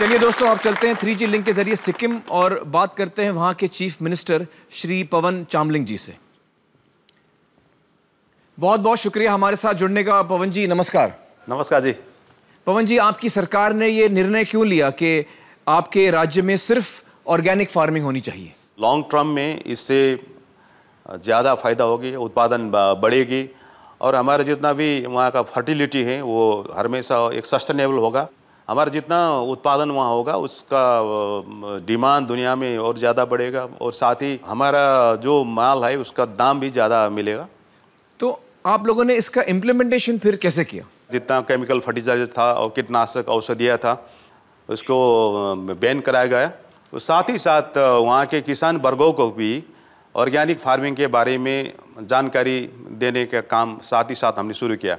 चलिए दोस्तों आप चलते हैं थ्री जी लिंक के जरिए सिक्किम और बात करते हैं वहाँ के चीफ मिनिस्टर श्री पवन चामलिंग जी से बहुत बहुत शुक्रिया हमारे साथ जुड़ने का पवन जी नमस्कार नमस्कार जी पवन जी आपकी सरकार ने ये निर्णय क्यों लिया कि आपके राज्य में सिर्फ ऑर्गेनिक फार्मिंग होनी चाहिए लॉन्ग टर्म में इससे ज़्यादा फायदा होगी उत्पादन बढ़ेगी और हमारा जितना भी वहाँ का फर्टिलिटी है वो हमेशा एक सस्टेनेबल होगा हमारा जितना उत्पादन वहाँ होगा उसका डिमांड दुनिया में और ज़्यादा बढ़ेगा और साथ ही हमारा जो माल है उसका दाम भी ज़्यादा मिलेगा तो आप लोगों ने इसका इम्प्लीमेंटेशन फिर कैसे किया जितना केमिकल फर्टिलाइजर था और कीटनाशक औषधियाँ था उसको बैन कराया गया तो साथ ही साथ वहाँ के किसान वर्गों को भी ऑर्गेनिक फार्मिंग के बारे में जानकारी देने का काम साथ ही साथ हमने शुरू किया